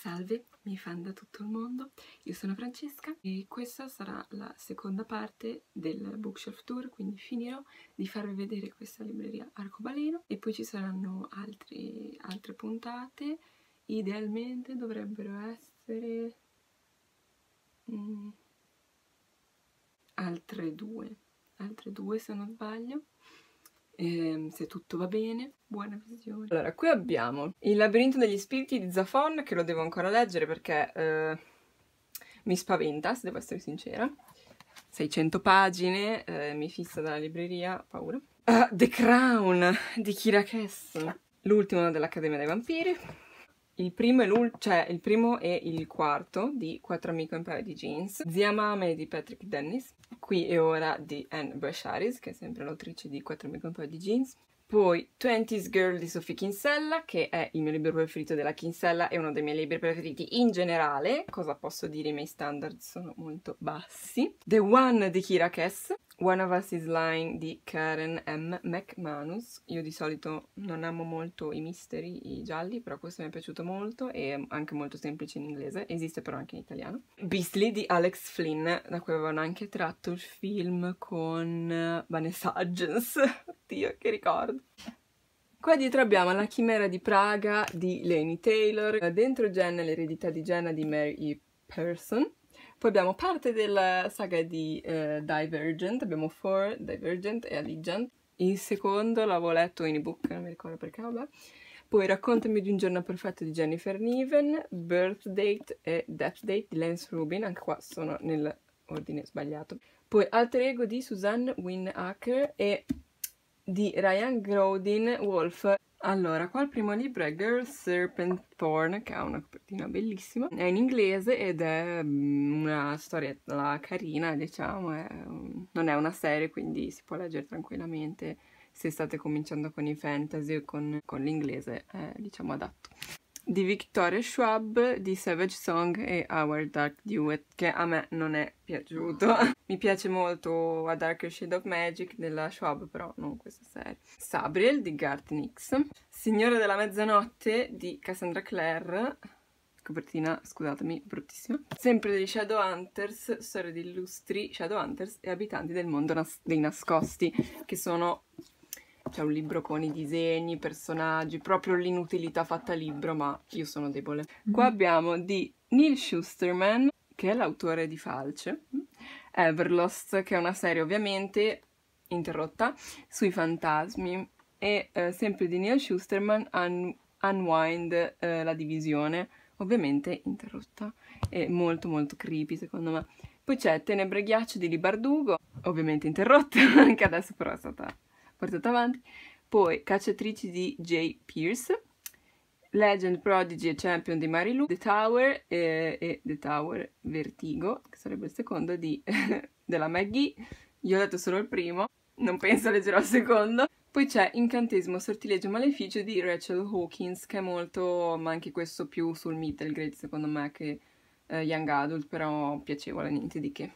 Salve, mi fan da tutto il mondo, io sono Francesca e questa sarà la seconda parte del bookshelf tour, quindi finirò di farvi vedere questa libreria arcobaleno e poi ci saranno altri, altre puntate, idealmente dovrebbero essere mm, altre due, altre due se non sbaglio, eh, se tutto va bene, buona visione. Allora, qui abbiamo Il labirinto degli spiriti di Zafon, che lo devo ancora leggere perché eh, mi spaventa, se devo essere sincera. 600 pagine, eh, mi fissa dalla libreria, paura. Uh, The Crown di Kira Kess, l'ultimo dell'Accademia dei Vampiri. Il primo, e cioè, il primo e il quarto di Quattro amico in paio di jeans. Zia Mame di Patrick Dennis. Qui e ora di Anne Brasharis, che è sempre l'autrice di 4 mega un di jeans. Poi 20s Girl di Sophie Kinsella, che è il mio libro preferito della Kinsella e uno dei miei libri preferiti in generale. Cosa posso dire? I miei standard sono molto bassi. The One di Kira Kess, One of Us is Lying di Karen M. McManus. Io di solito non amo molto i misteri, i gialli, però questo mi è piaciuto molto e è anche molto semplice in inglese, esiste però anche in italiano. Beastly di Alex Flynn, da cui avevano anche tratto il film con eh, Vanessa Hudgens Oddio, che ricordo! Qua dietro abbiamo La chimera di Praga di Lainey Taylor, dentro Jenna l'eredità di Jenna di Mary E. Person, poi abbiamo parte della saga di eh, Divergent, abbiamo Four, Divergent e Allegiant, il secondo l'avevo letto in ebook, non mi ricordo perché, vabbè. Poi Raccontami di un giorno perfetto di Jennifer Niven, Birth Date e Death Date di Lance Rubin, anche qua sono nell'ordine sbagliato. Poi Alter Ego di Suzanne Winacker e di Ryan Grodin Wolf. Allora, qua il primo libro è Girl Serpent Thorn, che ha una copertina bellissima, è in inglese ed è mm, una storia carina, diciamo, è non è una serie, quindi si può leggere tranquillamente se state cominciando con i fantasy o con, con l'inglese, è eh, diciamo adatto di Victoria Schwab di Savage Song e Our Dark Duet che a me non è piaciuto. Mi piace molto A Darker Shade of Magic della Schwab però non questa serie. Sabriel di Garth Signore della Mezzanotte di Cassandra Clare copertina, scusatemi, bruttissima. Sempre degli Shadowhunters, storia di illustri Shadowhunters e abitanti del mondo nas dei nascosti, che sono c'è un libro con i disegni, i personaggi, proprio l'inutilità fatta libro, ma io sono debole. Mm Qua abbiamo di Neil Schusterman, che è l'autore di Falce, Everlost, che è una serie ovviamente interrotta, sui fantasmi, e eh, sempre di Neil Schusterman, un Unwind, eh, la divisione, ovviamente interrotta, e molto molto creepy secondo me. Poi c'è Tenebre e Ghiaccio di Libardugo, ovviamente interrotta, anche adesso però è stata portato avanti, poi Cacciatrici di J. Pierce, Legend, Prodigy e Champion di Marilu, The Tower eh, e The Tower Vertigo, che sarebbe il secondo di, della Maggie, io ho letto solo il primo, non penso leggerò il secondo. Poi c'è Incantesimo, Sortileggio Maleficio di Rachel Hawkins, che è molto, ma anche questo più sul middle grade secondo me che eh, Young Adult, però piacevole, niente di che.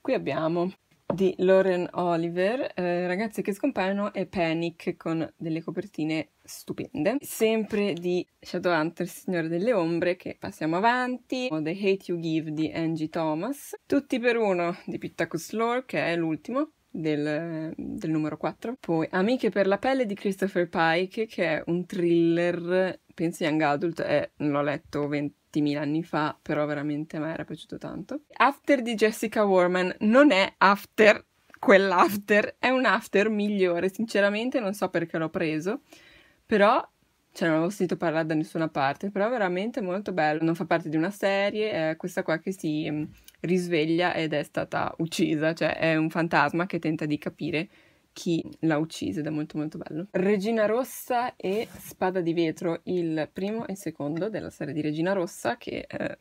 Qui abbiamo di Lauren Oliver, eh, Ragazze che scompaiono e Panic con delle copertine stupende. Sempre di Shadowhunter, Signore delle Ombre, che passiamo avanti, o oh, The Hate You Give di Angie Thomas, Tutti per uno di Pittacus Lore, che è l'ultimo, del, del, numero 4. Poi Amiche per la pelle di Christopher Pike, che è un thriller, penso young adult, è, eh, l'ho letto 20 mila anni fa, però veramente a me era piaciuto tanto. After di Jessica Warman non è after quell'after, è un after migliore, sinceramente non so perché l'ho preso, però cioè non avevo sentito parlare da nessuna parte, però veramente molto bello, non fa parte di una serie, è questa qua che si mm, risveglia ed è stata uccisa, cioè è un fantasma che tenta di capire chi l'ha uccisa ed è molto molto bello. Regina Rossa e Spada di Vetro, il primo e il secondo della serie di Regina Rossa che... Eh...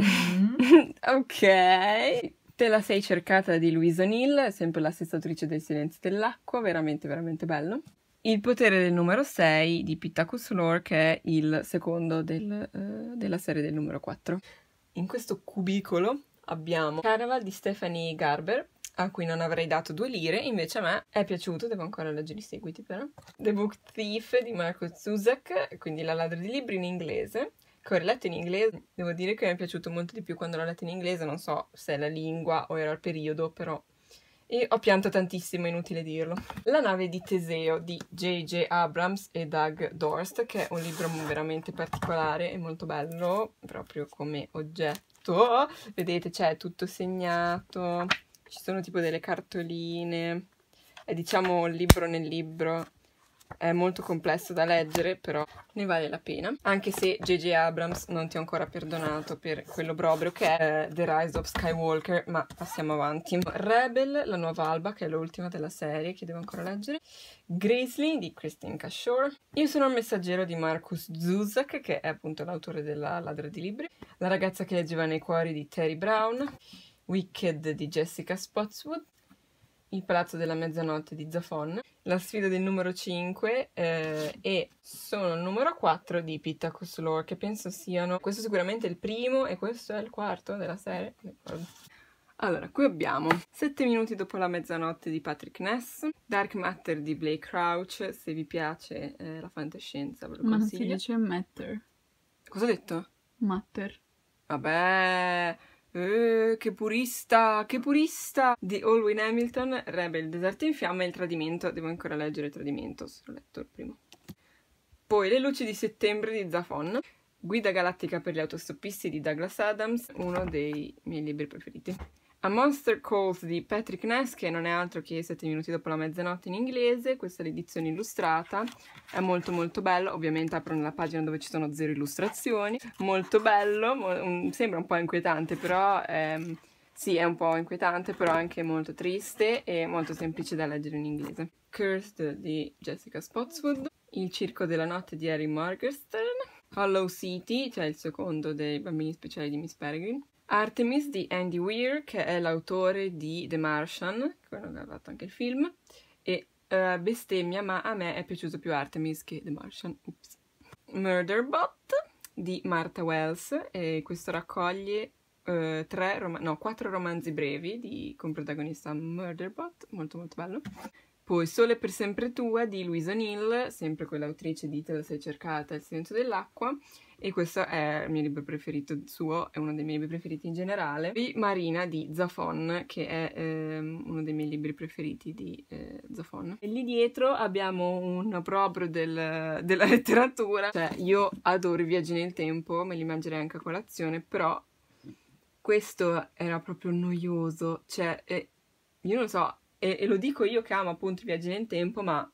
Mm-hmm. ok. Te la sei cercata di Louise O'Neill, sempre la stessa autrice del Silenzio dell'Acqua, veramente veramente bello. Il potere del numero 6 di Pittacus Lore, che è il secondo del, eh, della serie del numero 4. In questo cubicolo abbiamo Caraval di Stephanie Garber, a cui non avrei dato due lire, invece a me è piaciuto, devo ancora leggere i seguiti però. The Book Thief di Marco Zuzak, quindi La ladra di libri in inglese, che ho riletto in inglese, devo dire che mi è piaciuto molto di più quando l'ho letto in inglese, non so se è la lingua o era il periodo, però... E ho pianto tantissimo, inutile dirlo. La nave di Teseo di J.J. Abrams e Doug Dorst, che è un libro veramente particolare e molto bello, proprio come oggetto. Vedete, c'è tutto segnato, ci sono tipo delle cartoline, è diciamo libro nel libro, è molto complesso da leggere, però ne vale la pena. Anche se J.J. Abrams non ti ho ancora perdonato per quello brobrio che è The Rise of Skywalker, ma passiamo avanti. Rebel, la nuova alba, che è l'ultima della serie che devo ancora leggere. Grizzly di Christine Cashore. Io sono il messaggero di Marcus Zuzak, che è appunto l'autore della Ladra di Libri. La ragazza che leggeva nei cuori di Terry Brown. Wicked di Jessica Spotswood, Il palazzo della mezzanotte di Zafon, La sfida del numero 5 eh, e sono il numero 4 di Pittacus Lore, che penso siano questo è sicuramente il primo e questo è il quarto della serie, allora, qui abbiamo 7 minuti dopo la mezzanotte di Patrick Ness, Dark Matter di Blake Crouch, se vi piace eh, la fantascienza ve lo Ma consiglio. Ma si dice Matter. Cosa ho detto? Matter. Vabbè, eh, che purista, che purista! Di Alwyn Hamilton, Rebel, Deserto in fiamme e Il tradimento. Devo ancora leggere Il tradimento, se l'ho letto il primo. Poi Le luci di settembre di Zafon. Guida galattica per gli autostoppisti di Douglas Adams, uno dei miei libri preferiti. A Monster Calls di Patrick Ness, che non è altro che 7 minuti dopo la mezzanotte in inglese, questa è l'edizione illustrata, è molto molto bello, ovviamente apro la pagina dove ci sono zero illustrazioni, molto bello, mo un, mm, sembra un po' inquietante però... Ehm, sì, è un po' inquietante, però anche molto triste e molto semplice da leggere in inglese. Cursed di Jessica Spotswood, Il circo della notte di Harry Morgenstern, Hollow City, cioè il secondo dei bambini speciali di Miss Peregrine, Artemis di Andy Weir, che è l'autore di The Martian, quello che ha fatto anche il film, e uh, Bestemmia, ma a me è piaciuto più Artemis che The Martian. Oops. Murderbot di Martha Wells, e questo raccoglie Uh, eh, rom no, quattro romanzi brevi di, con protagonista Murderbot, molto molto bello. Poi Sole per sempre tua di Louise O'Neill, sempre quell'autrice di Te la sei cercata, Il silenzio dell'acqua, e questo è il mio libro preferito suo, è uno dei miei libri preferiti in generale. Poi Marina di Zafon, che è ehm, uno dei miei libri preferiti di eh, Zafon. E lì dietro abbiamo un proprio del, della letteratura, cioè io adoro i viaggi nel tempo, me li mangerei anche a colazione, però questo era proprio noioso, cioè eh, io non so e, e lo dico io che amo appunto i viaggi nel tempo, ma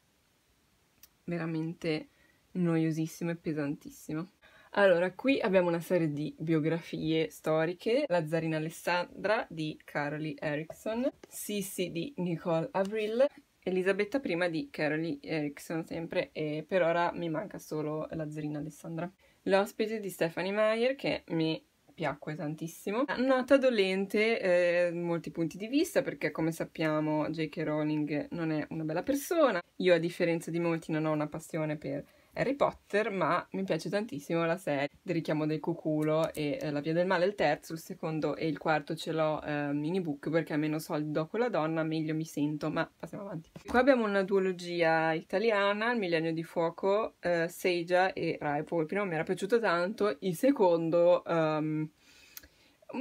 veramente noiosissimo e pesantissimo. Allora, qui abbiamo una serie di biografie storiche, La zarina Alessandra di Carolee Erickson, Sissi di Nicole Avril, Elisabetta I di Carolee Erickson sempre e per ora mi manca solo La zarina Alessandra. L'ospite di Stephanie Meyer che mi piacque tantissimo. Ah, nota dolente eh, molti punti di vista perché come sappiamo J.K. Rowling non è una bella persona. Io a differenza di molti non ho una passione per Harry Potter, ma mi piace tantissimo la serie del richiamo del cuculo e eh, la via del male il terzo, il secondo e il quarto ce l'ho eh, mini book perché meno soldi do con la donna, meglio mi sento, ma passiamo avanti. Qua abbiamo una duologia italiana, il millennio di fuoco, eh, Seigia e Raipo, il primo mi era piaciuto tanto, il secondo... Um,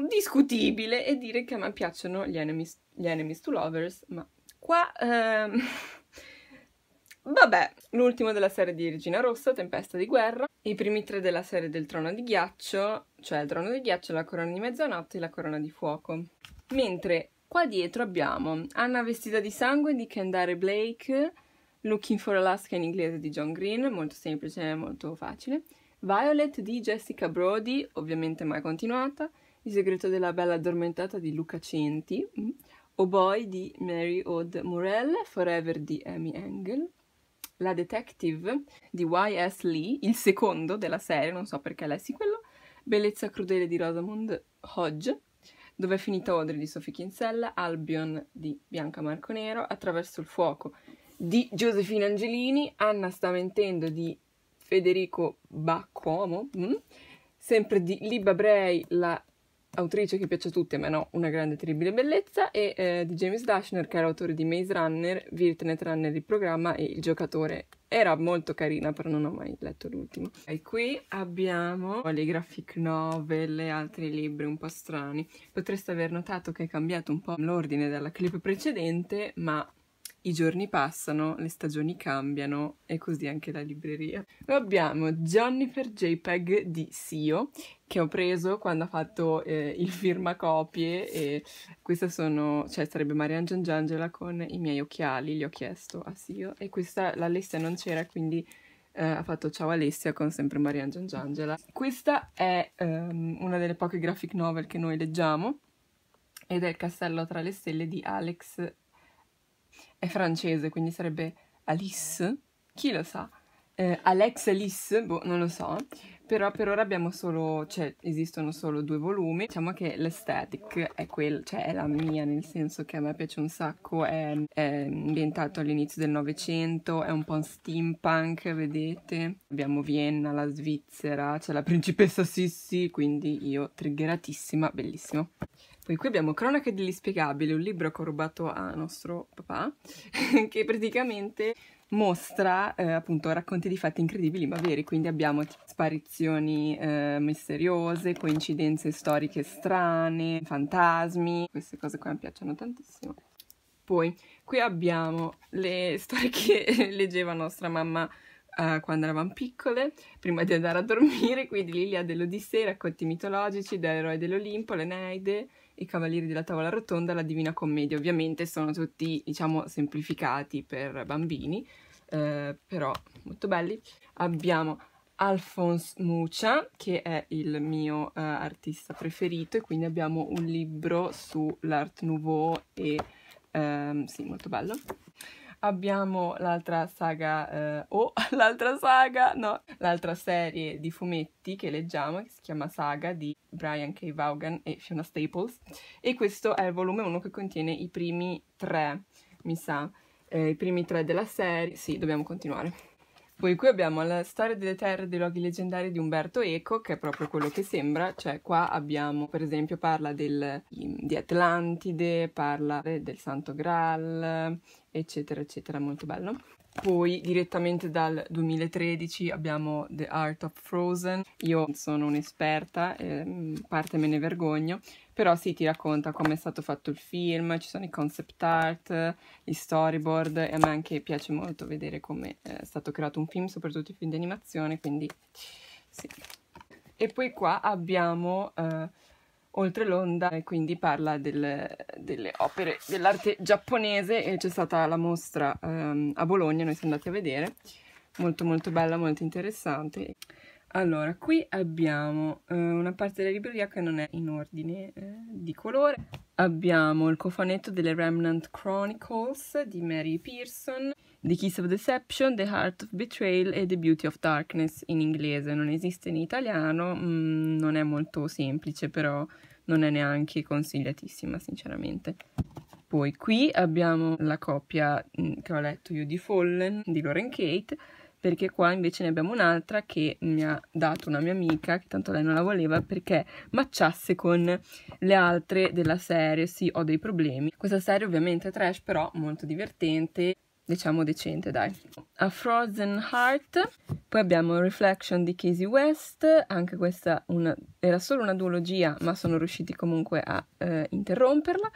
discutibile e dire che a me piacciono gli enemies, gli enemies to lovers, ma qua... Ehm... Vabbè, l'ultimo della serie di Regina Rossa, Tempesta di Guerra, i primi tre della serie del Trono di Ghiaccio, cioè il Trono di Ghiaccio, la Corona di Mezzanotte e la Corona di Fuoco. Mentre qua dietro abbiamo Anna vestita di sangue di Kendare Blake, Looking for Alaska in inglese di John Green, molto semplice, molto facile, Violet di Jessica Brody, ovviamente mai continuata, Il segreto della bella addormentata di Luca Centi, mm. O Boy di Mary Odd Morell, Forever di Amy Engel, la detective di Y.S. Lee, il secondo della serie, non so perché lessi quello, Bellezza crudele di Rosamund Hodge, Dove è finita Audrey di Sophie Kinsella, Albion di Bianca Marconero, Attraverso il fuoco di Giuseppina Angelini, Anna sta mentendo di Federico Baccomo, mh? Mm? sempre di Liba Bray, la autrice che piace a tutti, a me no, Una grande terribile bellezza, e eh, di James Dashner, che era autore di Maze Runner, Virtnet Runner il programma e Il giocatore. Era molto carina, però non ho mai letto l'ultimo. E qui abbiamo le graphic novel e altri libri un po' strani. Potreste aver notato che è cambiato un po' l'ordine dalla clip precedente, ma i giorni passano, le stagioni cambiano e così anche la libreria. Poi abbiamo Jennifer JPEG di Sio che ho preso quando ha fatto eh, il firmacopie e questa sono, cioè sarebbe Marian Giangiangela con i miei occhiali, li ho chiesto a Sio e questa l'Alessia non c'era quindi eh, ha fatto ciao Alessia con sempre Marian Giangela. Questa è ehm, una delle poche graphic novel che noi leggiamo ed è Il castello tra le stelle di Alex è francese, quindi sarebbe Alice, chi lo sa? Eh, Alex Alice, boh, non lo so, però per ora abbiamo solo, cioè esistono solo due volumi, diciamo che l'aesthetic è quel, cioè è la mia, nel senso che a me piace un sacco, è, è ambientato all'inizio del Novecento, è un po' steampunk, vedete, abbiamo Vienna, la Svizzera, c'è la principessa Sissi, quindi io triggeratissima, bellissimo. Poi qui abbiamo Cronache dell'Ispiegabile, un libro che ho rubato a nostro papà, che praticamente mostra eh, appunto racconti di fatti incredibili ma veri, quindi abbiamo sparizioni eh, misteriose, coincidenze storiche strane, fantasmi, queste cose qua mi piacciono tantissimo. Poi qui abbiamo le storie che leggeva nostra mamma eh, quando eravamo piccole, prima di andare a dormire, quindi Lilia dell'Odissea, racconti mitologici dell'eroe dell'Olimpo, l'Eneide, i Cavalieri della Tavola Rotonda, la Divina Commedia. Ovviamente sono tutti, diciamo, semplificati per bambini, eh, però molto belli. Abbiamo Alphonse Mucha, che è il mio eh, artista preferito, e quindi abbiamo un libro sull'Art Nouveau e... Ehm, sì, molto bello abbiamo l'altra saga, eh, o oh, l'altra saga, no, l'altra serie di fumetti che leggiamo, che si chiama Saga di Brian K. Vaughan e Fiona Staples, e questo è il volume 1 che contiene i primi tre, mi sa, eh, i primi tre della serie. Sì, dobbiamo continuare. Poi qui abbiamo la storia delle terre dei luoghi leggendari di Umberto Eco, che è proprio quello che sembra, cioè qua abbiamo, per esempio, parla del, mm, di Atlantide, parla eh, del Santo Graal, eccetera, eccetera, molto bello. Poi direttamente dal 2013 abbiamo The Art of Frozen, io sono un'esperta, eh, parte me ne vergogno, però sì ti racconta come è stato fatto il film, ci sono i concept art, gli storyboard e a me anche piace molto vedere come eh, è stato creato un film, soprattutto i film di animazione, quindi sì. E poi qua abbiamo... Eh, oltre l'onda e quindi parla del, delle opere dell'arte giapponese e c'è stata la mostra um, a Bologna, noi siamo andati a vedere, molto molto bella, molto interessante. Allora, qui abbiamo eh, una parte della libreria che non è in ordine eh, di colore. Abbiamo il cofanetto delle Remnant Chronicles di Mary Pearson, The Kiss of Deception, The Heart of Betrayal e The Beauty of Darkness in inglese. Non esiste in italiano, mm, non è molto semplice, però non è neanche consigliatissima, sinceramente. Poi qui abbiamo la copia mm, che ho letto io di Fallen di Lauren Kate, perché qua invece ne abbiamo un'altra che mi ha dato una mia amica, che tanto lei non la voleva, perché matchasse con le altre della serie, sì, ho dei problemi. Questa serie ovviamente è trash, però molto divertente, diciamo decente, dai. A Frozen Heart, poi abbiamo Reflection di Casey West, anche questa una, era solo una duologia, ma sono riusciti comunque a eh, interromperla.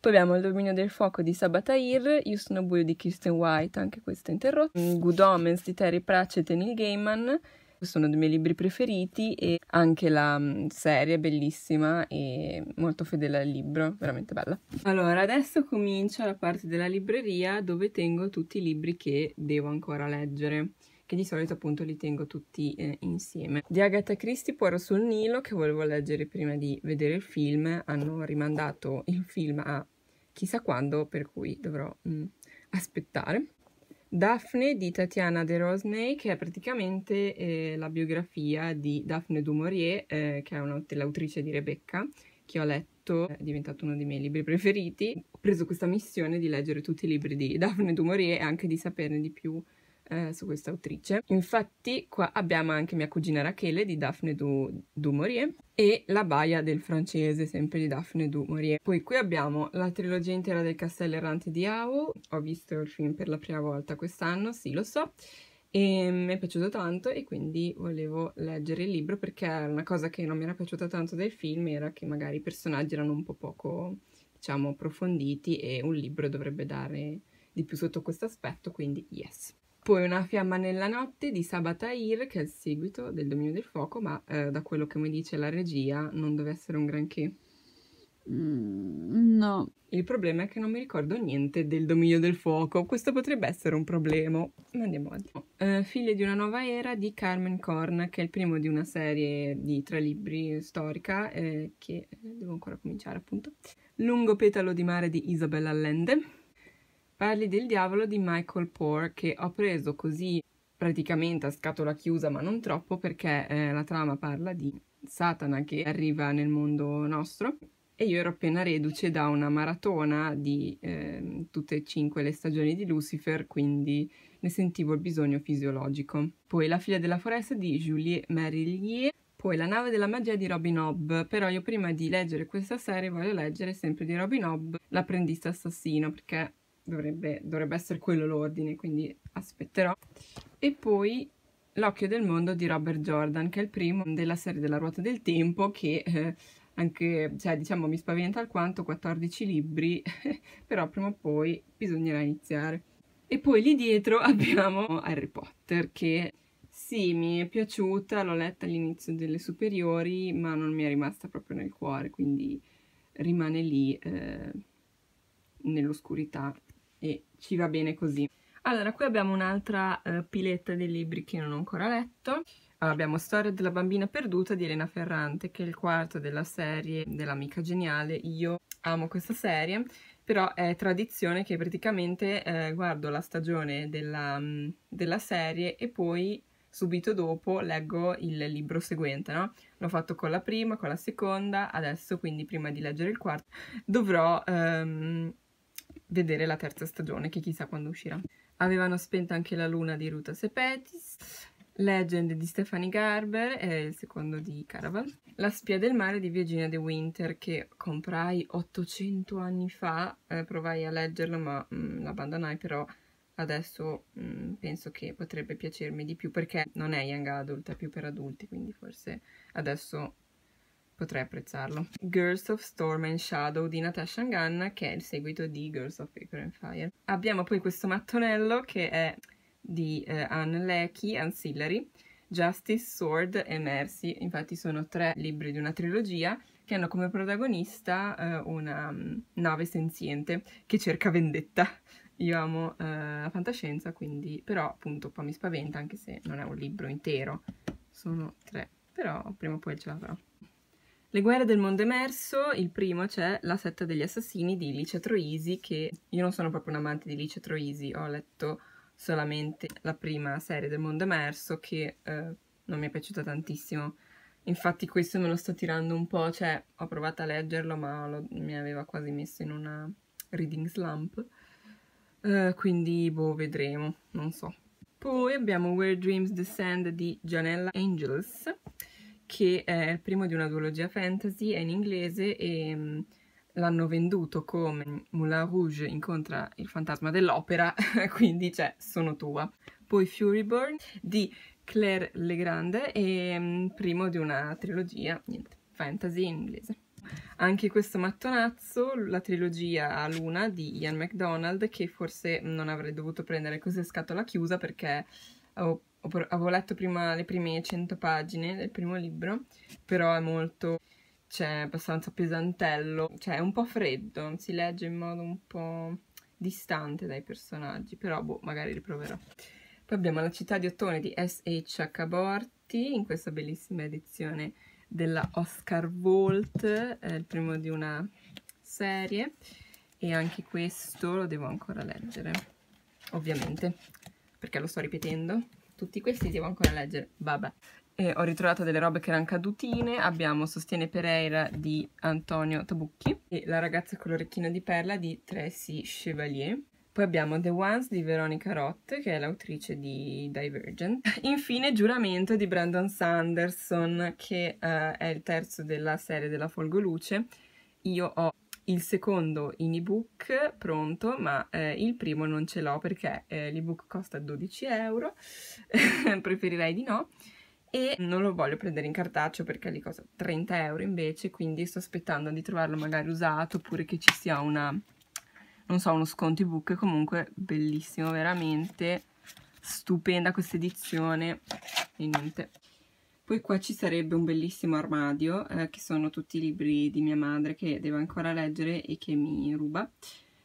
Poi abbiamo Il dominio del fuoco di Sabatair, Io sono buio di Kirsten White, anche questa interrotta. Good Omens di Terry Pratchett e Neil Gaiman, questo è uno dei miei libri preferiti e anche la mm, serie è bellissima e molto fedele al libro, veramente bella. Allora, adesso comincia la parte della libreria dove tengo tutti i libri che devo ancora leggere che di solito appunto li tengo tutti eh, insieme. Di Agatha Christie, Poirot sul Nilo, che volevo leggere prima di vedere il film, hanno rimandato il film a chissà quando, per cui dovrò mh, mm, aspettare. Daphne di Tatiana de Rosney, che è praticamente eh, la biografia di Daphne du Maurier, eh, che è una, l'autrice di Rebecca, che ho letto, è diventato uno dei miei libri preferiti. Ho preso questa missione di leggere tutti i libri di Daphne du Maurier e anche di saperne di più eh, su questa autrice. Infatti qua abbiamo anche mia cugina Rachele di Daphne du, du Maurier e La Baia del francese sempre di Daphne du Maurier. Poi qui abbiamo la trilogia intera del Castello Errante di Ao, ho visto il film per la prima volta quest'anno, sì lo so, e mi è piaciuto tanto e quindi volevo leggere il libro perché una cosa che non mi era piaciuta tanto del film era che magari i personaggi erano un po' poco diciamo approfonditi e un libro dovrebbe dare di più sotto questo aspetto quindi yes poi Una fiamma nella notte di Sabatair, che è il seguito del Dominio del Fuoco, ma eh, da quello che mi dice la regia non deve essere un granché. Mm, no. Il problema è che non mi ricordo niente del Dominio del Fuoco, questo potrebbe essere un problema, ma andiamo avanti. Eh, Figlie di una nuova era di Carmen Korn, che è il primo di una serie di tre libri storica, eh, che eh, devo ancora cominciare appunto. Lungo petalo di mare di Isabella Allende Parli del diavolo di Michael Poor che ho preso così praticamente a scatola chiusa ma non troppo perché eh, la trama parla di Satana che arriva nel mondo nostro e io ero appena reduce da una maratona di eh, tutte e cinque le stagioni di Lucifer, quindi ne sentivo il bisogno fisiologico. Poi La figlia della foresta di Julie Merillier, poi La nave della magia di Robin Hobb, però io prima di leggere questa serie voglio leggere sempre di Robin Hobb L'apprendista assassino, perché dovrebbe, dovrebbe essere quello l'ordine, quindi aspetterò. E poi L'occhio del mondo di Robert Jordan, che è il primo della serie della ruota del tempo, che eh, anche, cioè, diciamo, mi spaventa alquanto, 14 libri, però prima o poi bisognerà iniziare. E poi lì dietro abbiamo Harry Potter, che sì, mi è piaciuta, l'ho letta all'inizio delle superiori, ma non mi è rimasta proprio nel cuore, quindi rimane lì eh, nell'oscurità e ci va bene così. Allora, qui abbiamo un'altra uh, piletta dei libri che non ho ancora letto. Allora, abbiamo Storia della bambina perduta di Elena Ferrante, che è il quarto della serie dell'amica geniale. Io amo questa serie, però è tradizione che praticamente eh, guardo la stagione della, mm, della serie e poi subito dopo leggo il libro seguente, no? L'ho fatto con la prima, con la seconda, adesso quindi prima di leggere il quarto dovrò ehm, vedere la terza stagione che chissà quando uscirà. Avevano spento anche La Luna di Ruta Sepetis, Legend di Stephanie Garber è il secondo di Caravan, La spia del mare di Virginia De Winter che comprai 800 anni fa, eh, provai a leggerlo ma mh, mm, l'abbandonai però adesso mh, mm, penso che potrebbe piacermi di più perché non è young adult, è più per adulti quindi forse adesso potrei apprezzarlo. Girls of Storm and Shadow di Natasha Ganna, che è il seguito di Girls of Paper and Fire. Abbiamo poi questo mattonello che è di eh, Anne Leckie, Ancillary, Justice, Sword e Mercy, infatti sono tre libri di una trilogia che hanno come protagonista eh, una um, nave senziente che cerca vendetta. Io amo eh, la fantascienza, quindi però appunto un po' mi spaventa anche se non è un libro intero, sono tre, però prima o poi ce la farò. Le guerre del mondo emerso, il primo c'è La setta degli assassini di Licia Troisi, che io non sono proprio un amante di Licia Troisi, ho letto solamente la prima serie del mondo emerso che eh, non mi è piaciuta tantissimo. Infatti questo me lo sto tirando un po', cioè ho provato a leggerlo ma lo, mi aveva quasi messo in una reading slump, eh, quindi boh, vedremo, non so. Poi abbiamo Where Dreams Descend di Janella Angels, che è il primo di una duologia fantasy, è in inglese e um, l'hanno venduto come Moulin Rouge incontra il fantasma dell'opera, quindi c'è cioè, sono tua. Poi Furyborn di Claire Legrand e um, primo di una trilogia, niente, fantasy in inglese. Anche questo mattonazzo, la trilogia a Luna di Ian MacDonald, che forse non avrei dovuto prendere così a scatola chiusa perché ho avevo letto prima le prime 100 pagine del primo libro, però è molto, cioè, abbastanza pesantello, cioè è un po' freddo, si legge in modo un po' distante dai personaggi, però boh, magari riproverò. Poi abbiamo La città di ottone di S.H. Borti, in questa bellissima edizione della Oscar Volt, è il primo di una serie, e anche questo lo devo ancora leggere, ovviamente, perché lo sto ripetendo tutti questi devo ancora leggere, vabbè. E ho ritrovato delle robe che erano cadutine, abbiamo Sostiene Pereira di Antonio Tabucchi e La ragazza con l'orecchino di perla di Tracy Chevalier. Poi abbiamo The Ones di Veronica Roth, che è l'autrice di Divergent. Infine Giuramento di Brandon Sanderson, che uh, è il terzo della serie della Folgoluce. Io ho il secondo in ebook pronto, ma eh, il primo non ce l'ho perché eh, l'ebook costa 12 euro, preferirei di no. E non lo voglio prendere in cartaccio perché lì costa 30 euro invece, quindi sto aspettando di trovarlo magari usato oppure che ci sia una, non so, uno sconto ebook. Comunque bellissimo, veramente stupenda questa edizione. E niente, poi qua ci sarebbe un bellissimo armadio eh, che sono tutti i libri di mia madre che devo ancora leggere e che mi ruba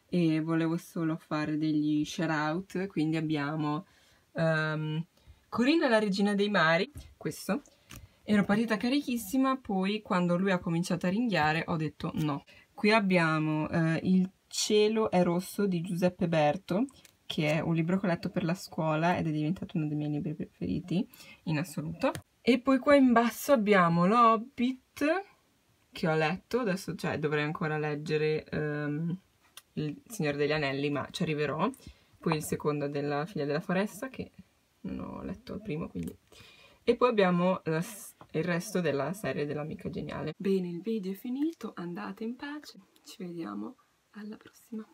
e volevo solo fare degli share out, quindi abbiamo um, Corinna la regina dei mari, questo. Ero partita carichissima, poi quando lui ha cominciato a ringhiare ho detto no. Qui abbiamo eh, Il cielo è rosso di Giuseppe Berto, che è un libro che ho letto per la scuola ed è diventato uno dei miei libri preferiti in assoluto e poi qua in basso abbiamo l'Hobbit che ho letto, adesso cioè, dovrei ancora leggere um, Il Signore degli Anelli ma ci arriverò, poi il secondo della Figlia della Foresta che non ho letto il primo quindi... E poi abbiamo la, il resto della serie dell'amica geniale. Bene, il video è finito, andate in pace, ci vediamo alla prossima.